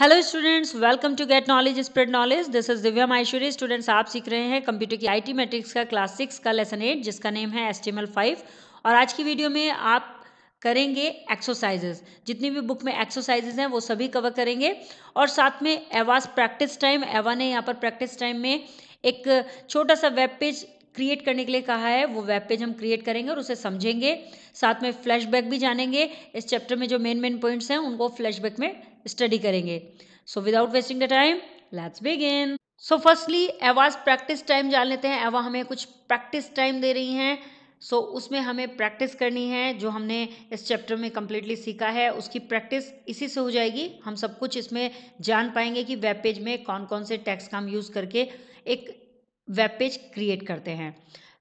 hello students welcome to get knowledge spread knowledge this is Divya Maheshwari students आप सीख रहे हैं कंप्यूटर की आईटी मैट्रिक्स का क्लास सिक्स का लेसन एट जिसका नेम है एस टी और आज की वीडियो में आप करेंगे एक्सरसाइजेज जितनी भी बुक में एक्सरसाइजेस हैं वो सभी कवर करेंगे और साथ में एवास प्रैक्टिस टाइम एवा ने यहाँ पर प्रैक्टिस टाइम में एक छोटा सा वेब पेज क्रिएट करने के लिए कहा है वो वेब पेज हम क्रिएट करेंगे और उसे समझेंगे साथ में फ्लैशबैक भी जानेंगे इस चैप्टर में जो मेन मेन पॉइंट्स हैं उनको फ्लैशबैक में स्टडी करेंगे so without wasting the time let's begin so firstly एवाज प्रैक्टिस टाइम जान लेते हैं एवा हमें कुछ प्रैक्टिस टाइम दे रही हैं सो so, उसमें हमें प्रैक्टिस करनी है जो हमने इस चैप्टर में कम्प्लीटली सीखा है उसकी प्रैक्टिस इसी से हो जाएगी हम सब कुछ इसमें जान पाएंगे कि वेब पेज में कौन कौन से टैक्स का हम यूज़ करके एक वेब पेज क्रिएट करते हैं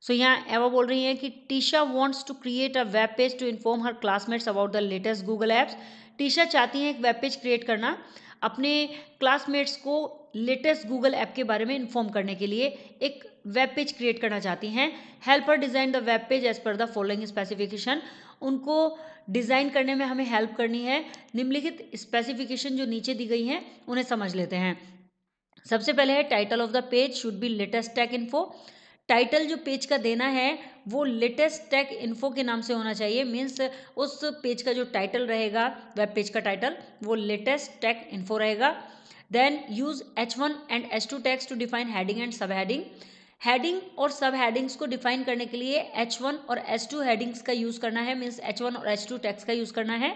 सो so, यहाँ एवा बोल रही हैं कि Tisha wants to create a web page to inform her classmates about the latest Google apps teacher चाहती हैं एक वेब पेज क्रिएट करना अपने क्लासमेट्स को लेटेस्ट गूगल ऐप के बारे में इन्फॉर्म करने के लिए एक वेब पेज क्रिएट करना चाहती हैं help her design the web page as per the following specification उनको डिज़ाइन करने में हमें हेल्प करनी है निम्नलिखित स्पेसिफिकेशन जो नीचे दी गई हैं उन्हें समझ लेते हैं सबसे पहले है title of the page should be latest tech info title जो पेज का देना है वो लेटेस्ट टेक इन्फो के नाम से होना चाहिए मीन्स उस पेज का जो टाइटल रहेगा वेब पेज का टाइटल वो लेटेस्ट टेक इन्फो रहेगा then use H one and H two tags to define heading and sub heading heading और सब हैडिंग्स को डिफाइन करने के लिए एच वन और एच टू हैडिंग्स का यूज़ करना है मीन्स एच वन और एच टू टैक्स का यूज़ करना है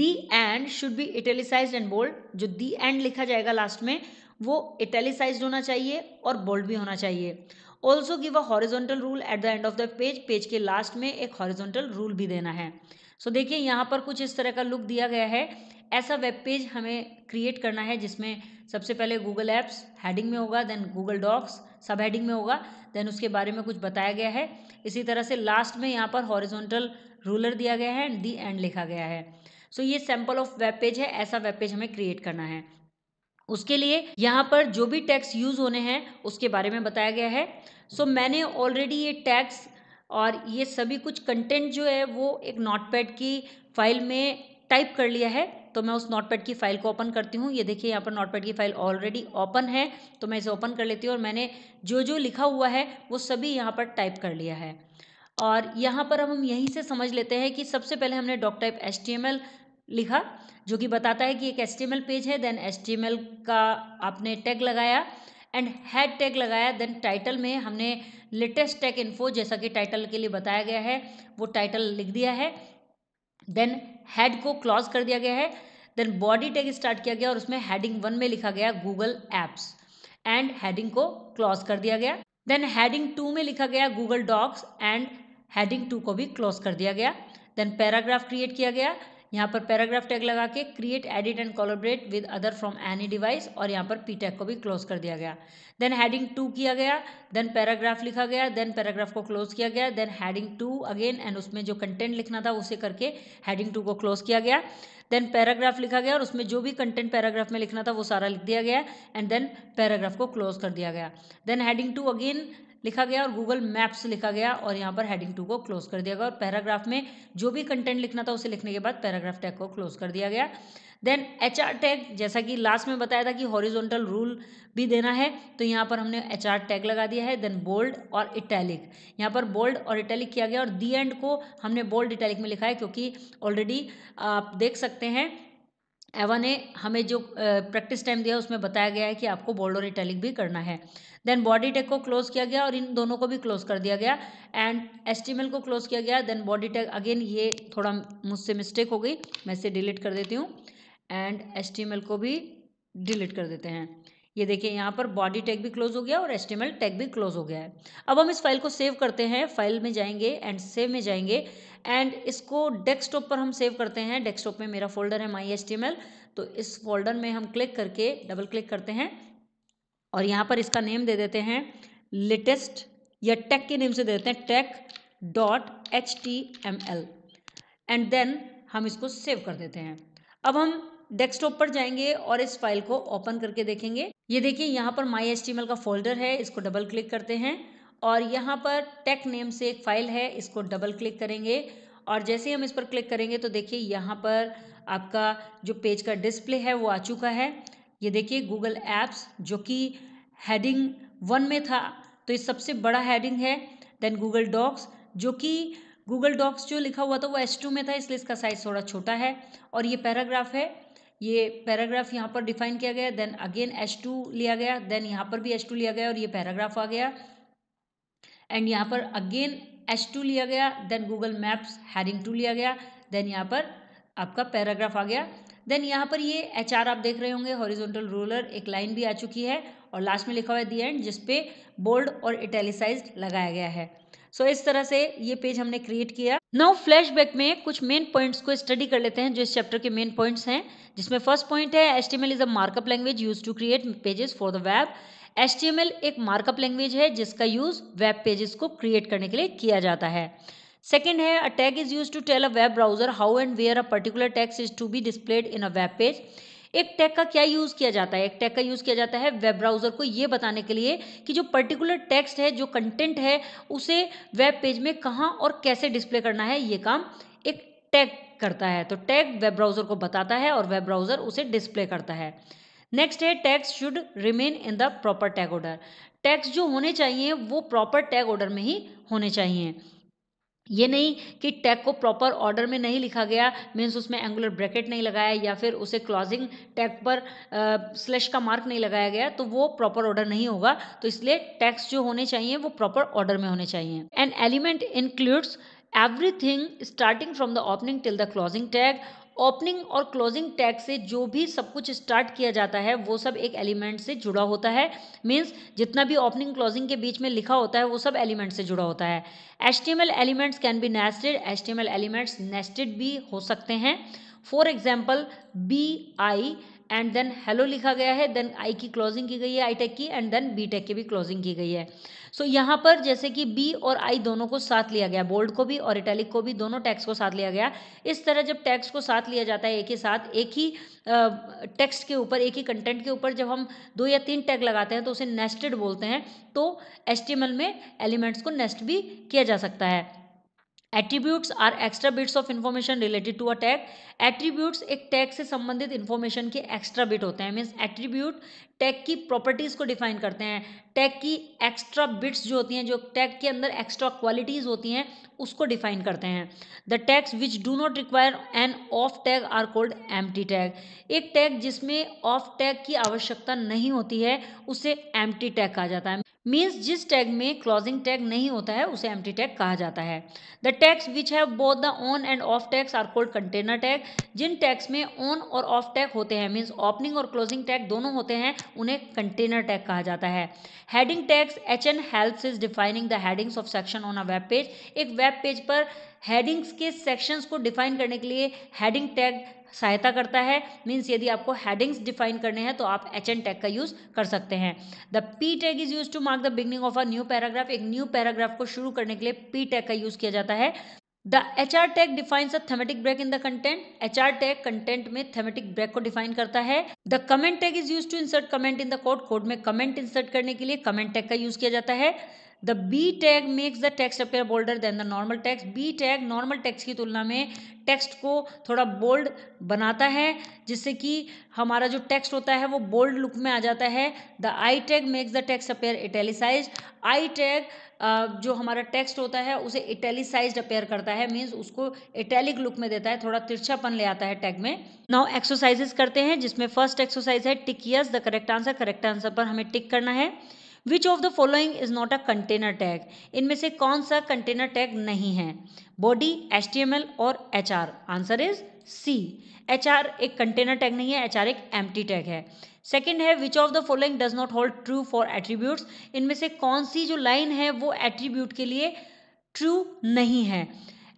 the end should be italicise and bold जो दी एंड लिखा जाएगा लास्ट में वो इटैलिसाइज होना चाहिए और बोल्ड भी होना चाहिए also give a horizontal rule at the end of the page page के लास्ट में एक हॉरिजोंटल रूल भी देना है सो so, देखिए यहाँ पर कुछ इस तरह का लुक दिया गया है ऐसा वेब पेज हमें क्रिएट करना है जिसमें सबसे पहले गूगल एप्स हैडिंग में होगा then Google docs sub heading में होगा देन उसके बारे में कुछ बताया गया है इसी तरह से लास्ट में यहाँ पर हॉरिजोंटल रूलर दिया गया है एंड दी एंड लिखा गया है सो so, ये सैम्पल ऑफ वेब पेज है ऐसा वेब पेज हमें क्रिएट करना है उसके लिए यहाँ पर जो भी टैक्स यूज़ होने हैं उसके बारे में बताया गया है सो so, मैंने ऑलरेडी ये टैक्स और ये सभी कुछ कंटेंट जो है वो एक नोटपैड की फाइल में टाइप कर लिया है तो मैं उस नोटपैड की फाइल को ओपन करती हूँ ये देखिए यहाँ पर नोटपैड की फाइल ऑलरेडी ओपन है तो मैं इसे ओपन कर लेती हूँ और मैंने जो जो लिखा हुआ है वो सभी यहाँ पर टाइप कर लिया है और यहाँ पर हम यहीं से समझ लेते हैं कि सबसे पहले हमने डॉक टाइप एच लिखा जो कि बताता है कि एक एच पेज है देन एच का आपने टैग लगाया एंड हैड टैग लगाया देन टाइटल में हमने लेटेस्ट टैग इन्फो जैसा कि टाइटल के लिए बताया गया है वो टाइटल लिख दिया है देन हैड को क्लॉज कर दिया गया है देन बॉडी टैग स्टार्ट किया गया और उसमें हैडिंग वन में लिखा गया गूगल एप्स एंड हैडिंग को क्लॉज कर दिया गया देन हैडिंग टू में लिखा गया Google docs and heading two को भी क्लॉज कर दिया गया देन पैराग्राफ क्रिएट किया गया यहाँ पर पैराग्राफ टैग लगा के create edit and collaborate with other from any device और यहाँ पर पी टैग को भी क्लोज कर दिया गया देन हैडिंग टू किया गया देन पैराग्राफ लिखा गया देन पैराग्राफ को क्लोज किया गया then heading two again and उसमें जो कंटेंट लिखना था उसे करके हैडिंग टू को क्लोज किया गया देन पैराग्राफ लिखा गया और उसमें जो भी कंटेंट पैराग्राफ में लिखना था वो सारा लिख दिया गया एंड देन पैराग्राफ को क्लोज कर दिया गया देन हैडिंग टू अगेन लिखा गया और गूगल मैप्स लिखा गया और यहाँ पर हेडिंग टू को क्लोज कर दिया गया और पैराग्राफ में जो भी कंटेंट लिखना था उसे लिखने के बाद पैराग्राफ टैग को क्लोज कर दिया गया देन एच आर टैग जैसा कि लास्ट में बताया था कि हॉरिजोनटल रूल भी देना है तो यहाँ पर हमने एच आर टैग लगा दिया है देन बोल्ड और इटैलिक यहाँ पर बोल्ड और इटैलिक किया गया और दी एंड को हमने बोल्ड इटैलिक में लिखा है क्योंकि ऑलरेडी आप देख सकते हैं एवा ने हमें जो प्रैक्टिस टाइम दिया उसमें बताया गया है कि आपको बोल्ड और इटैलिक भी करना है देन बॉडी टैग को क्लोज किया गया और इन दोनों को भी क्लोज कर दिया गया एंड एस्टिमेल को क्लोज किया गया देन बॉडी टैग अगेन ये थोड़ा मुझसे मिस्टेक हो गई मैं इसे डिलीट कर देती हूँ एंड एस्टिमेल को भी डिलीट कर देते हैं ये देखिए यहाँ पर बॉडी टैग भी क्लोज हो गया और एल टैग भी क्लोज हो गया है अब हम इस फाइल को सेव करते हैं फाइल में जाएंगे एंड सेव में जाएंगे एंड इसको डेस्कटॉप पर हम सेव करते हैं डेस्कटॉप में मेरा फोल्डर है माई एल तो इस फोल्डर में हम क्लिक करके डबल क्लिक करते हैं और यहाँ पर इसका नेम दे देते हैं लेटेस्ट या टेक के नेम से देते हैं tech dot H T M L and then हम इसको सेव कर देते हैं अब हम डेस्कटॉप पर जाएंगे और इस फाइल को ओपन करके देखेंगे ये देखिए यहाँ पर माई एस का फोल्डर है इसको डबल क्लिक करते हैं और यहाँ पर टेक नेम से एक फ़ाइल है इसको डबल क्लिक करेंगे और जैसे ही हम इस पर क्लिक करेंगे तो देखिए यहाँ पर आपका जो पेज का डिस्प्ले है वो आ चुका है ये देखिए गूगल एप्स जो कि हेडिंग वन में था तो ये सबसे बड़ा हेडिंग है देन गूगल डॉक्स जो कि गूगल डॉक्स जो लिखा हुआ था वो एस टू में था इसलिए इसका साइज़ थोड़ा छोटा है और ये पैराग्राफ है ये पैराग्राफ यहाँ पर डिफाइन किया गया देन अगेन एच टू लिया गया देन यहाँ पर भी एच टू लिया गया और ये पैराग्राफ आ गया एंड यहाँ पर अगेन एच टू लिया गया then Google maps heading two लिया गया देन यहाँ पर आपका पैराग्राफ आ गया देन यहाँ पर ये एच आप देख रहे होंगे हॉरिजॉन्टल रोलर एक लाइन भी आ चुकी है और लास्ट में लिखा हुआ है दी एंड जिसपे बोल्ड और इटेलीसाइज लगाया गया है सो so, इस तरह से ये पेज हमने क्रिएट किया नाउ फ्लैशबैक में कुछ मेन पॉइंट्स को स्टडी कर लेते हैं जो इस चैप्टर के मेन पॉइंट्स हैं जिसमें फर्स्ट पॉइंट है S T M L is a markup language use to create pages for the web S T M L एक मार्कअप लैंग्वेज है जिसका यूज वेब पेजेस को क्रिएट करने के लिए किया जाता है सेकेंड है a tag is use to tell a web browser how and where a particular tags is to be displayed in a web page एक टैग का क्या यूज़ किया जाता है एक टैग का यूज़ किया जाता है वेब ब्राउज़र को यह बताने के लिए कि जो पर्टिकुलर टेक्स्ट है जो कंटेंट है उसे वेब पेज में कहाँ और कैसे डिस्प्ले करना है ये काम एक टैग करता है तो टैग वेब ब्राउज़र को बताता है और वेब ब्राउज़र उसे डिस्प्ले करता है नेक्स्ट है tags should remain in the proper tag order tags जो होने चाहिए वो प्रॉपर टैग ऑर्डर में ही होने चाहिए ये नहीं कि टैग को प्रॉपर ऑर्डर में नहीं लिखा गया मीन्स उसमें एंगुलर ब्रैकेट नहीं लगाया या फिर उसे क्लॉजिंग टैग पर स्लैश का मार्क नहीं लगाया गया तो वो प्रॉपर ऑर्डर नहीं होगा तो इसलिए टैक्स जो होने चाहिए वो प्रॉपर ऑर्डर में होने चाहिए and element includes everything starting from the opening till the closing tag opening और क्लोजिंग टैग से जो भी सब कुछ स्टार्ट किया जाता है वो सब एक एलिमेंट से जुड़ा होता है मीन्स जितना भी ओपनिंग क्लोजिंग के बीच में लिखा होता है वो सब एलिमेंट से जुड़ा होता है H elements can be nested H elements nested भी हो सकते हैं for example B I and then hello लिखा गया है देन आई की क्लोजिंग की गई है आई टेक की एंड देन बी टेक की भी क्लोजिंग की गई है सो so, यहाँ पर जैसे कि बी और आई दोनों को साथ लिया गया बोल्ड को भी और इटैलिक को भी दोनों टैक्स को साथ लिया गया इस तरह जब टैक्स को साथ लिया जाता है एक ही साथ एक ही टेक्स्ट के ऊपर एक ही कंटेंट के ऊपर जब हम दो या तीन टैग लगाते हैं तो उसे नेस्टेड बोलते हैं तो एस्टिमल में एलिमेंट्स को नेस्ट भी किया जा सकता है attributes are extra bits of information related to a tag attributes एक टैग से संबंधित इन्फॉर्मेशन के एक्स्ट्रा बिट होते हैं मीन्स एट्रीब्यूट टैग की प्रॉपर्टीज़ को डिफाइन करते हैं टैग की एक्स्ट्रा बिट्स जो होती हैं जो टैग के अंदर एक्स्ट्रा क्वालिटीज़ होती हैं उसको डिफाइन करते हैं the tags which do not require an off tag are called M tag एक टैग जिसमें ऑफ टैग की आवश्यकता नहीं होती है उसे एम टैग कहा जाता है मीन्स जिस टैग में क्लॉजिंग टैग नहीं होता है उसे एम टैग कहा जाता है the tags which have both the on and off tags are called container tag जिन टैग्स में ऑन और ऑफ टैग होते हैं मीन्स ओपनिंग और क्लोजिंग टैग दोनों होते हैं उन्हें कंटेनर टैग कहा जाता है heading tags H N help is defining the headings of section on a web page एक वेब पेज पर हेडिंग्स के सेक्शंस को डिफाइन करने के लिए हेडिंग टैग सहायता करता है मीन्स यदि आपको हेडिंग्स डिफाइन करने हैं तो आप एच एन टैग का यूज़ कर सकते हैं the P tag is use to mark the beginning of a new paragraph एक न्यू पैराग्राफ को शुरू करने के लिए पी टैग का यूज़ किया जाता है the H R tag defines a thematic break in the content H R tag content में थेमेटिक ब्रेक को डिफाइन करता है the comment tag is use to insert comment in the code code में comment insert करने के लिए comment tag का use किया जाता है the B tag makes the text appear bolder then the normal text B tag normal text की तुलना में टेक्स्ट को थोड़ा बोल्ड बनाता है जिससे कि हमारा जो टेक्स्ट होता है वो बोल्ड लुक में आ जाता है the I tag makes the text appear italicise I tag जो हमारा टेक्स्ट होता है उसे इटैलिसाइज अपेयर करता है मीन्स उसको इटैलिक लुक में देता है थोड़ा तिरछापन ले आता है टैग में नाउ एक्सरसाइजेस करते हैं जिसमें फर्स्ट एक्सरसाइज है tick yes the correct answer correct answer पर हमें टिक करना है which of the following is not a container tag इनमें से कौन सा कंटेनर टैग नहीं है बॉडी एच और H answer is C H एक कंटेनर टैग नहीं है एच एक एम टैग है सेकेंड है which of the following does not hold true for attributes इनमें से कौन सी जो लाइन है वो एट्रीब्यूट के लिए ट्रू नहीं है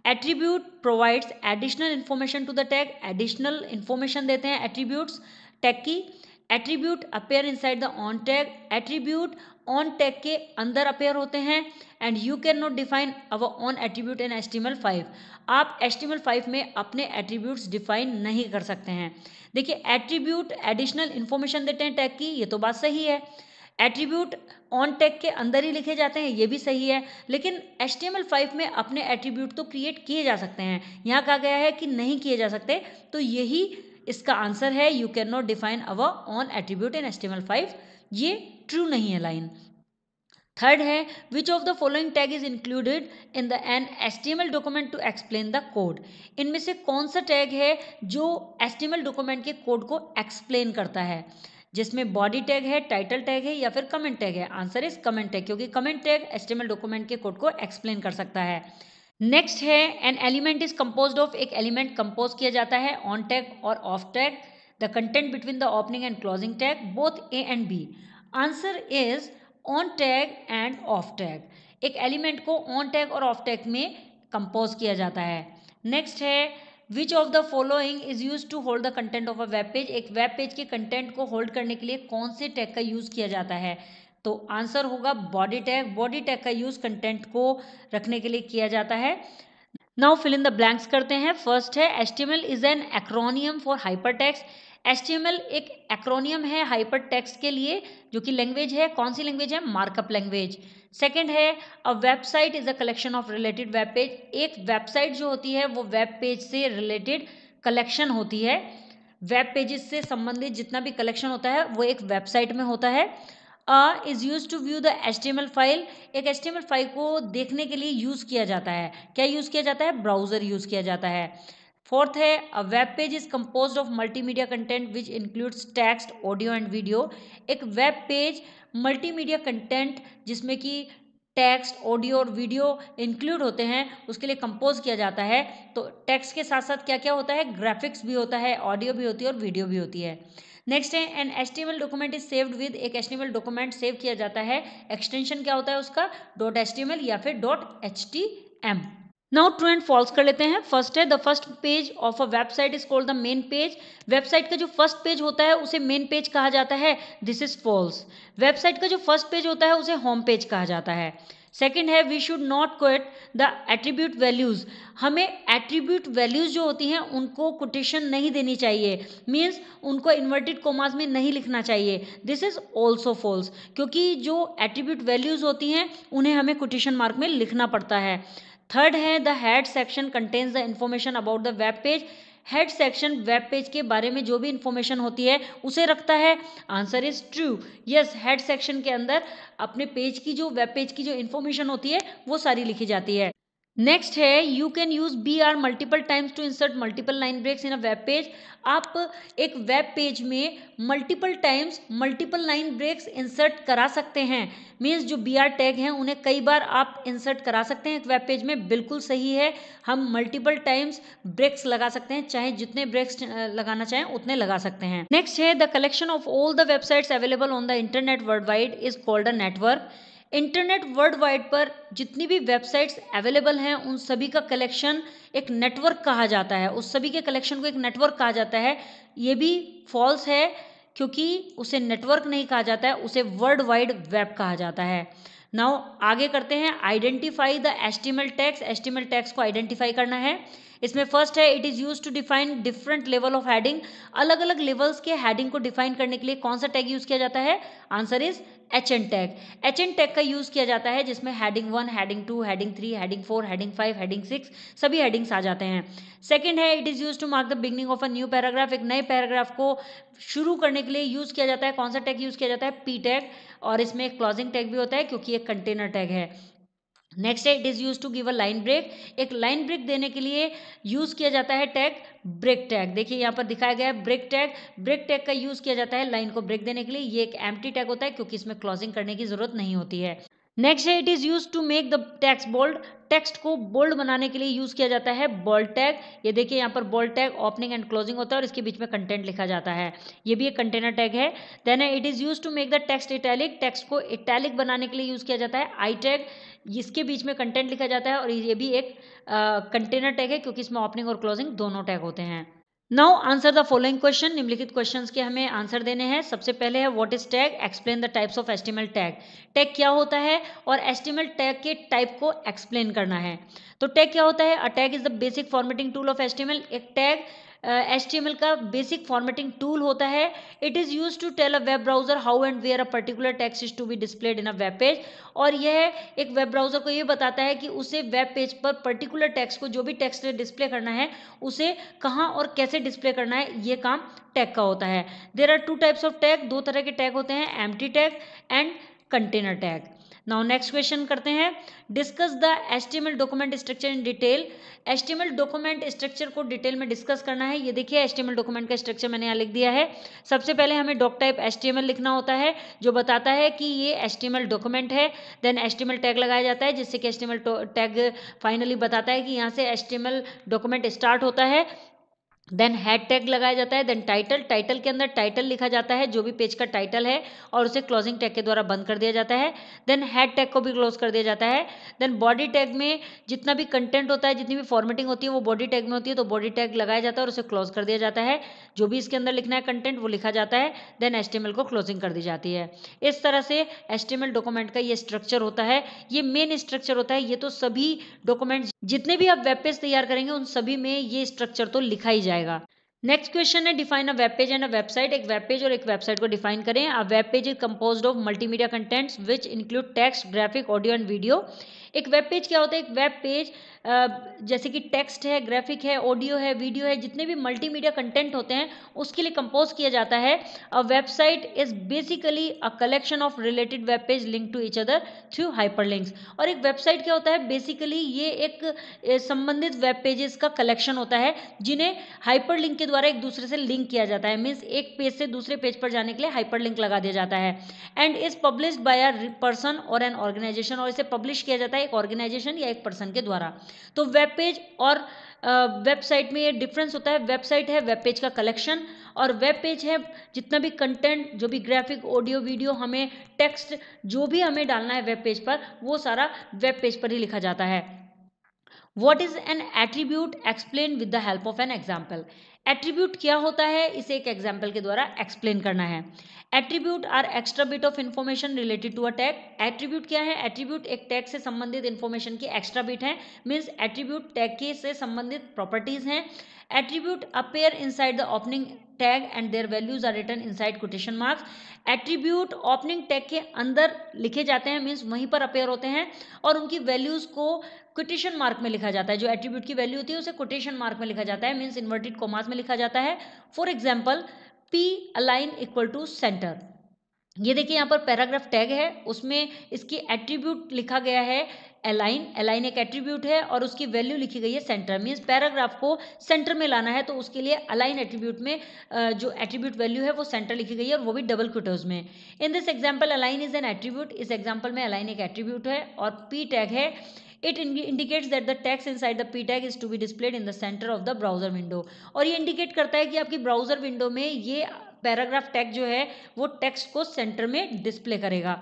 attribute provides additional information to the tag additional information देते हैं एट्रीब्यूट्स टैग की attribute appear inside the on tag attribute on tag के अंदर अपेयर होते हैं and you can not define our on attribute in HTML five आप HTML five में अपने एट्रीब्यूट्स डिफाइन नहीं कर सकते हैं देखिए एट्रीब्यूट एडिशनल इन्फॉर्मेशन देते हैं टैग की ये तो बात सही है एट्रीब्यूट ऑन टैग के अंदर ही लिखे जाते हैं ये भी सही है लेकिन एस टी में अपने एट्रीब्यूट तो क्रिएट किए जा सकते हैं यहाँ कहा गया है कि नहीं किए जा सकते तो यही इसका आंसर है you can not define our on attribute in HTML five ये ट्रू नहीं है लाइन थर्ड है which of the following tag is included in the an HTML document to explain the code इनमें से कौन सा टैग है जो एस्टिमल डॉक्यूमेंट के कोड को एक्सप्लेन करता है जिसमें बॉडी टैग है टाइटल टैग है या फिर कमेंट टैग है आंसर इज कमेंट टैग क्योंकि कमेंट टैग एस्टिमल डॉक्यूमेंट के कोड को एक्सप्लेन कर सकता है नेक्स्ट है an element is compose of एक एलिमेंट कंपोज किया जाता है ऑन टैग और off tag the content between the opening and closing tag both A and B answer is on tag and off tag एक element को on tag और off tag में compose किया जाता है नेक्स्ट है which of the following is use to hold the content of a web page एक web page के कंटेंट को होल्ड करने के लिए कौन से टैग का यूज़ किया जाता है तो आंसर होगा बॉडी टैग बॉडी टैग का यूज कंटेंट को रखने के लिए किया जाता है now fill in the blanks करते हैं फर्स्ट है H T M L is an acronym for hyper text H T M L एक एक्रोनियम है हाइपर टैक्स के लिए जो कि लैंग्वेज है कौन सी लैंग्वेज है मार्कअप लैंग्वेज सेकेंड है a website is a collection of related web page एक वेबसाइट जो होती है वो वेब पेज से रिलेटेड कलेक्शन होती है वेब पेजेस से संबंधित जितना भी कलेक्शन होता है वो एक वेबसाइट में होता है आ is use to view the H file एक एच फाइल को देखने के लिए यूज़ किया जाता है क्या यूज़ किया जाता है ब्राउज़र यूज़ किया जाता है फोर्थ है a web page is compose of multimedia content which includes text audio and video एक वेब पेज मल्टीमीडिया कंटेंट जिसमें कि टेक्स्ट ऑडियो और वीडियो इंक्लूड होते हैं उसके लिए कंपोज किया जाता है तो टेक्स्ट के साथ साथ क्या क्या होता है ग्राफिक्स भी होता है ऑडियो भी होती है और वीडियो भी होती है नेक्स्ट है an L document is saved with एक एस्टेबल डॉक्यूमेंट सेव किया जाता है एक्सटेंशन क्या होता है उसका डॉट एस्टेबल या फिर dot H T M now true and false कर लेते हैं फर्स्ट है the first page of a website is called the main page website का जो फर्स्ट पेज होता है उसे मेन पेज कहा जाता है दिस इज फॉल्स वेबसाइट का जो फर्स्ट पेज होता है उसे होम पेज कहा जाता है सेकेंड है we should not quote the attribute values हमें एट्रीब्यूट वैल्यूज़ जो होती हैं उनको कोटेशन नहीं देनी चाहिए मीन्स उनको इन्वर्टेड कोमाज में नहीं लिखना चाहिए दिस इज़ ऑल्सो फॉल्स क्योंकि जो एट्रीब्यूट वैल्यूज़ होती हैं उन्हें हमें कोटेशन मार्क में लिखना पड़ता है थर्ड है the head section contains the information about the web page head section web page के बारे में जो भी इंफॉर्मेशन होती है उसे रखता है answer is true yes head section के अंदर अपने पेज की जो वेब पेज की जो इन्फॉर्मेशन होती है वो सारी लिखी जाती है नेक्स्ट है you can use B R multiple times to insert multiple line breaks in a web page आप एक वेब पेज में multiple times multiple line breaks insert करा सकते हैं मीन्स जो बी आर टैग हैं उन्हें कई बार आप इंसर्ट करा सकते हैं एक वेब पेज में बिल्कुल सही है हम मल्टीपल टाइम्स ब्रेक्स लगा सकते हैं चाहे जितने ब्रेक्स लगाना चाहें उतने लगा सकते हैं नेक्स्ट है the collection of all the websites available on the internet world wide is called a network internet world wide पर जितनी भी वेबसाइट्स अवेलेबल हैं उन सभी का कलेक्शन एक नेटवर्क कहा जाता है उस सभी के कलेक्शन को एक नेटवर्क कहा जाता है ये भी फॉल्स है क्योंकि उसे नेटवर्क नहीं कहा जाता है उसे वर्ल्ड वाइड वेब कहा जाता है नाउ आगे करते हैं identify the HTML tags HTML tags को आइडेंटिफाई करना है इसमें फर्स्ट है it is use to define different level of heading अलग अलग लेवल्स के हेडिंग को डिफाइन करने के लिए कौन सा टैग यूज किया जाता है answer is H N tag H N tag का यूज़ किया जाता है जिसमें heading one heading two heading three heading four heading five heading six सभी हेडिंग्स आ जाते हैं सेकेंड है it is use to mark the beginning of a new paragraph एक नए पैराग्राफ को शुरू करने के लिए यूज़ किया जाता है कौन सा टैग यूज़ किया जाता है पी टैग और इसमें एक क्लॉजिंग टैग भी होता है क्योंकि एक कंटेनर टैग है नेक्स्ट है it is use to give a line break एक लाइन ब्रेक देने के लिए यूज़ किया जाता है टैग ब्रेक टैग देखिए यहाँ पर दिखाया गया है ब्रेक टैग ब्रेक टैग का यूज़ किया जाता है लाइन को ब्रेक देने के लिए ये एक एम्प्टी टैग होता है क्योंकि इसमें क्लॉजिंग करने की ज़रूरत नहीं होती है नेक्स्ट है it is use to make the text bold text को बोल्ड बनाने के लिए यूज़ किया जाता है बोल्ड टैग ये देखिए यहाँ पर bold tag opening and closing होता है और इसके बीच में कंटेंट लिखा जाता है ये भी एक कंटेनर टैग है then it is use to make the text italic text को इटैलिक बनाने के लिए यूज़ किया जाता है आई टैग इसके बीच में कंटेंट लिखा जाता है और ये भी एक कंटेनर टैग है क्योंकि इसमें ओपनिंग और क्लोजिंग दोनों टैग होते हैं now answer the following question निम्नलिखित क्वेश्चन के हमें आंसर देने हैं सबसे पहले है what is tag explain the types of HTML tag tag क्या होता है और एस्टिमल टैग के टाइप को एक्सप्लेन करना है तो टैग क्या होता है a tag is the basic formatting tool of HTML एक टैग एच uh, का बेसिक फॉर्मेटिंग टूल होता है it is use to tell a web browser how and where a particular text is to be displayed in a web page और यह एक web browser को ये बताता है कि उसे वेब पेज पर पर्टिकुलर टेक्स्ट को जो भी टेक्स्ट डिस्प्ले करना है उसे कहाँ और कैसे डिस्प्ले करना है ये काम टैग का होता है there are two types of tag दो तरह के टैग होते हैं M tag and container tag now next question करते हैं discuss the HTML document structure in detail HTML document structure को डिटेल में डिस्कस करना है ये देखिए एस्टिमल डॉक्यूमेंट का स्ट्रक्चर मैंने यहाँ लिख दिया है सबसे पहले हमें डॉक टाइप एस्टिमल लिखना होता है जो बताता है कि ये एस्टिमल डॉक्यूमेंट है देन एस्टिमल टैग लगाया जाता है जिससे कि एस्टिमल टैग फाइनली बताता है कि यहाँ से एस्टिमल डॉक्यूमेंट स्टार्ट होता है देन हैड टैग लगाया जाता है देन टाइटल टाइटल के अंदर टाइटल लिखा जाता है जो भी पेज का टाइटल है और उसे क्लोजिंग टैग के द्वारा बंद कर दिया जाता है देन हैड टैग को भी क्लोज कर दिया जाता है देन बॉडी टैग में जितना भी कंटेंट होता है जितनी भी फॉर्मेटिंग होती है वो बॉडी टैग में होती है तो बॉडी टैग लगाया जाता है और उसे क्लोज कर दिया जाता है जो भी इसके अंदर लिखना है कंटेंट वो लिखा जाता है देन एस को क्लोजिंग कर दी जाती है इस तरह से एस डॉक्यूमेंट का ये स्ट्रक्चर होता है ये मेन स्ट्रक्चर होता है ये तो सभी डॉक्यूमेंट जितने भी आप वेब पेज तैयार करेंगे उन सभी में ये स्ट्रक्चर तो लिखा ही जाए जाएगा नेक्स्ट क्वेश्चन है define a web page and a website एक वेब पेज और एक वेबसाइट को डिफाइन करें a web page is compose of multimedia contents which include text graphic audio and video एक वेब पेज क्या होता है एक वेब पेज जैसे कि टेक्स्ट है ग्राफिक है ऑडियो है वीडियो है जितने भी मल्टीमीडिया कंटेंट होते हैं उसके लिए कंपोज किया जाता है a website is basically a collection of related web page link to each other through hyper और एक वेबसाइट क्या होता है बेसिकली ये एक संबंधित वेब पेजेस का कलेक्शन होता है जिन्हें हाइपर लिंक के द्वारा एक दूसरे से लिंक किया जाता है मीन्स एक पेज से दूसरे पेज पर जाने के लिए हाइपर लिंक लगा दिया जाता है and is publish by a person और एन ऑर्गेनाइजेशन और इसे पब्लिश किया जाता है एक ऑर्गेनाइजेशन या एक पर्सन के द्वारा तो वेब पेज और वेबसाइट में ये डिफरेंस होता है वेबसाइट है वेब पेज का कलेक्शन और वेब पेज है जितना भी कंटेंट जो भी ग्राफिक ऑडियो वीडियो हमें टेक्स्ट जो भी हमें डालना है वेब पेज पर वो सारा वेब पेज पर ही लिखा जाता है what is an attribute explain with the help of an example attribute क्या होता है इसे एक एग्जाम्पल के द्वारा एक्सप्लेन करना है attribute are extra bit of information related to a tag attribute क्या है एट्रीब्यूट एक टैग से संबंधित इन्फॉर्मेशन की एक्स्ट्रा बिट है मीन्स एट्रीब्यूट टैग के से संबंधित प्रॉपर्टीज हैं attribute appear inside the opening tag and their values are return inside quotation marks attribute opening tag के अंदर लिखे जाते हैं मीन्स वहीं पर अपेयर होते हैं और उनकी वैल्यूज को कोटेशन मार्क में लिखा जाता है जो एट्रीब्यूट की वैल्यू होती है उसे कोटेशन मार्क में लिखा जाता है मीन्स इन्वर्टेड कॉमास में लिखा जाता है for example P align equal to center ये देखिए यहाँ पर पैराग्राफ टैग है उसमें इसकी एट्रीब्यूट लिखा गया है अलाइन अलाइन एक एट्रीब्यूट है और उसकी वैल्यू लिखी गई है सेंटर मीन्स पैराग्राफ को सेंटर में लाना है तो उसके लिए अलाइन एट्रीब्यूट में जो एट्रीब्यूट वैल्यू है वो सेंटर लिखी गई है और वो भी डबल क्यूटर्स में in this example align is an attribute इस एग्जाम्पल में अलाइन एक एट्रीब्यूट है और पी टैग है it indicates that the text inside the P tag is to be displayed in the center of the browser window और ये indicate करता है कि आपकी ब्राउजर विंडो में ये पैराग्राफ टैग जो है वो टेक्स्ट को सेंटर में डिस्प्ले करेगा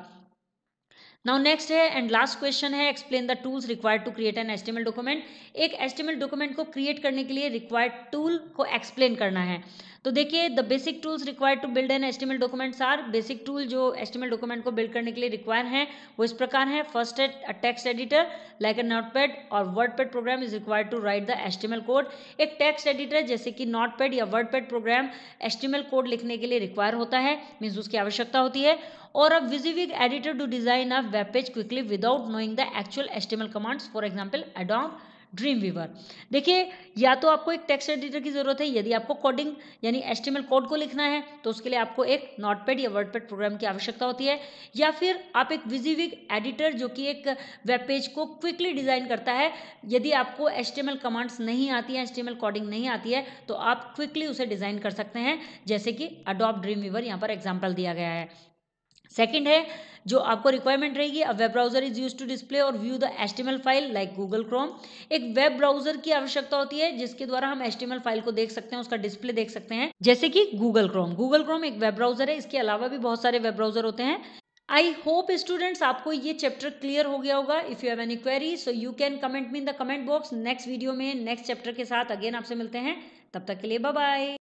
नाउ नेक्स्ट है एंड लास्ट क्वेश्चन है explain the tools required to create an HTML document एक एस्टिमेट डॉक्यूमेंट को क्रिएट करने के लिए रिक्वायर्ड टूल को एक्सप्लेन करना है तो देखिए the basic tools required to build an HTML documents are basic tool जो एस्टिमेट डॉक्यूमेंट को बिल्ड करने के लिए रिक्वायर है वो इस प्रकार है first a text editor like a Notepad और WordPad program is required to write the HTML code एक टेक्स्ट एडिटर जैसे कि नोटपैड या वर्डपैड प्रोग्राम एस्टिमेल कोड लिखने के लिए रिक्वायर होता है मीन्स उसकी आवश्यकता होती है or a WYSIWYG editor to design a web page quickly without knowing the actual HTML commands for example Adobe Dreamweaver देखिए या तो आपको एक टेक्स्ट एडिटर की ज़रूरत है यदि आपको कोडिंग यानी एस्टिमल कोड को लिखना है तो उसके लिए आपको एक नोटपैड या वर्डपैड प्रोग्राम की आवश्यकता होती है या फिर आप एक विजीविक एडिटर जो कि एक वेब पेज को क्विकली डिज़ाइन करता है यदि आपको एस्टिमल कमांड्स नहीं आती है एस्टिमल कोडिंग नहीं आती है तो आप क्विकली उसे डिज़ाइन कर सकते हैं जैसे कि अडोप्ट ड्रीम वीवर यहाँ पर एग्जाम्पल दिया गया है सेकेंड है जो आपको रिक्वायरमेंट रहेगी अब web browser is use to display और view the HTML file like Google Chrome एक वेब ब्राउजर की आवश्यकता होती है जिसके द्वारा हम एस्टिमल फाइल को देख सकते हैं उसका डिस्प्ले देख सकते हैं जैसे कि गूगल क्रोम गूगल क्रोम एक वेब ब्राउजर है इसके अलावा भी बहुत सारे वेब ब्राउजर होते हैं आई होप स्टूडेंट्स आपको ये चैप्टर क्लियर हो गया होगा if you have any query so you can comment me in the comment box next video में नेक्स्ट चैप्टर के साथ अगेन आपसे मिलते हैं तब तक के लिए बाय बाय